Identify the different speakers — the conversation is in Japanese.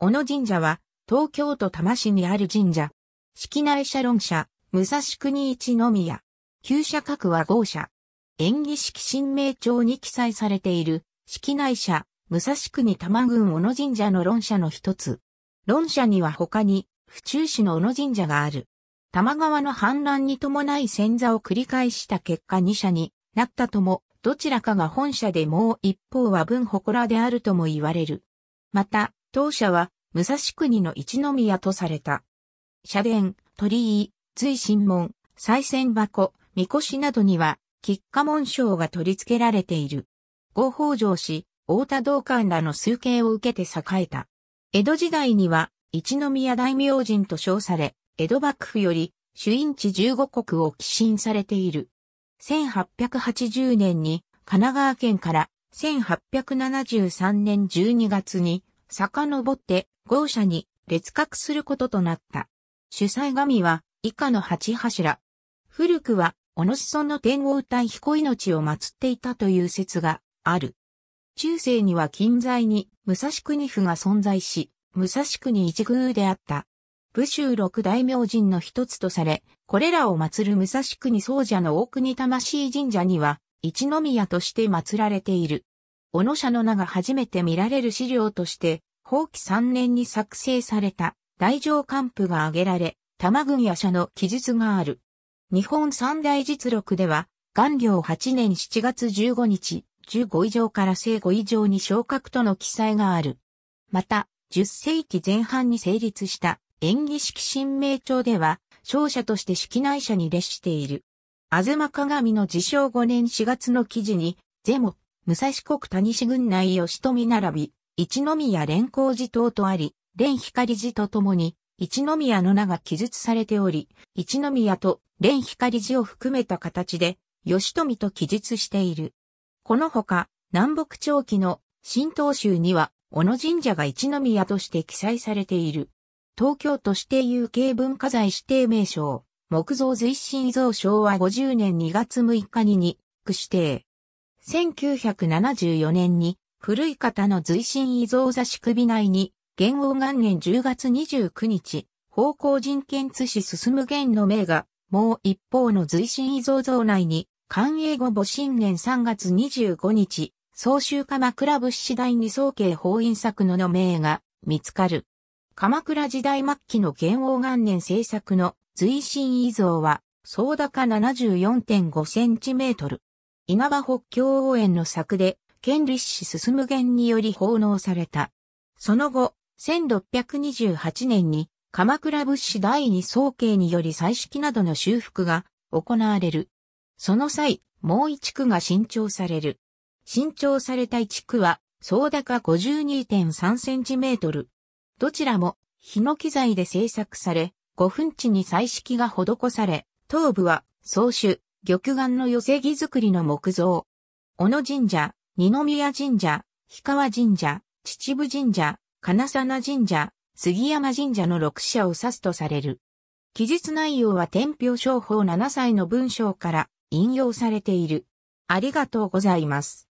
Speaker 1: 小野神社は、東京都多摩市にある神社。式内社論社、武蔵国一宮。旧社格は豪社。演技式新名帳に記載されている、式内社、武蔵国多摩郡小野神社の論社の一つ。論社には他に、府中市の小野神社がある。多摩川の氾濫に伴い戦座を繰り返した結果二社になったとも、どちらかが本社でもう一方は文祠であるとも言われる。また、当社は、武蔵国の一宮とされた。社殿、鳥居、随神門、再銭箱、神輿などには、吉家紋章が取り付けられている。合法上し、大田道館らの崇敬を受けて栄えた。江戸時代には、一宮大明人と称され、江戸幕府より、主因地15国を寄進されている。1880年に、神奈川県から、1873年12月に、遡って豪舎に列格することとなった。主催神は以下の八柱。古くは、おのしその天皇体彦命を祀っていたという説がある。中世には近在に武蔵国府が存在し、武蔵国一宮であった。武州六大名人の一つとされ、これらを祀る武蔵国僧者の大国魂神社には、一宮として祀られている。小野社の名が初めて見られる資料として、法規3年に作成された大乗官譜が挙げられ、玉軍や社の記述がある。日本三大実録では、元領8年7月15日、15以上から生後以上に昇格との記載がある。また、10世紀前半に成立した演技式新名帳では、勝者として式内者に列している。あずま鏡の自称5年4月の記事に、ゼモッ武蔵国谷市郡内吉富並び、一宮連光寺等とあり、連光寺とともに、一宮の名が記述されており、一宮と連光寺を含めた形で、吉富と記述している。このほか、南北朝期の新東州には、小野神社が一宮として記載されている。東京都指定有形文化財指定名称、木造随神像昭和50年2月6日にに、区指定。1974年に古い方の随身遺贈座し首内に、元王元年10月29日、方向人権津市進む元の名が、もう一方の随身遺贈像内に、官営後母新年3月25日、総集鎌倉武士第二総計法院作のの名が見つかる。鎌倉時代末期の元王元年制作の随身遺像は、総高74.5センチメートル。稲葉北京応援の策で、県立市進源により奉納された。その後、1628年に鎌倉物資第二総計により彩色などの修復が行われる。その際、もう一区が新調される。新調された一区は、総高52.3センチメートル。どちらも、ヒノキ材で製作され、5分地に彩色が施され、頭部は、総種、玉眼の寄せ木作りの木造。小野神社、二宮神社、氷川神社、秩父神社、金沢神社、杉山神社の六社を指すとされる。記述内容は天平商法7歳の文章から引用されている。ありがとうございます。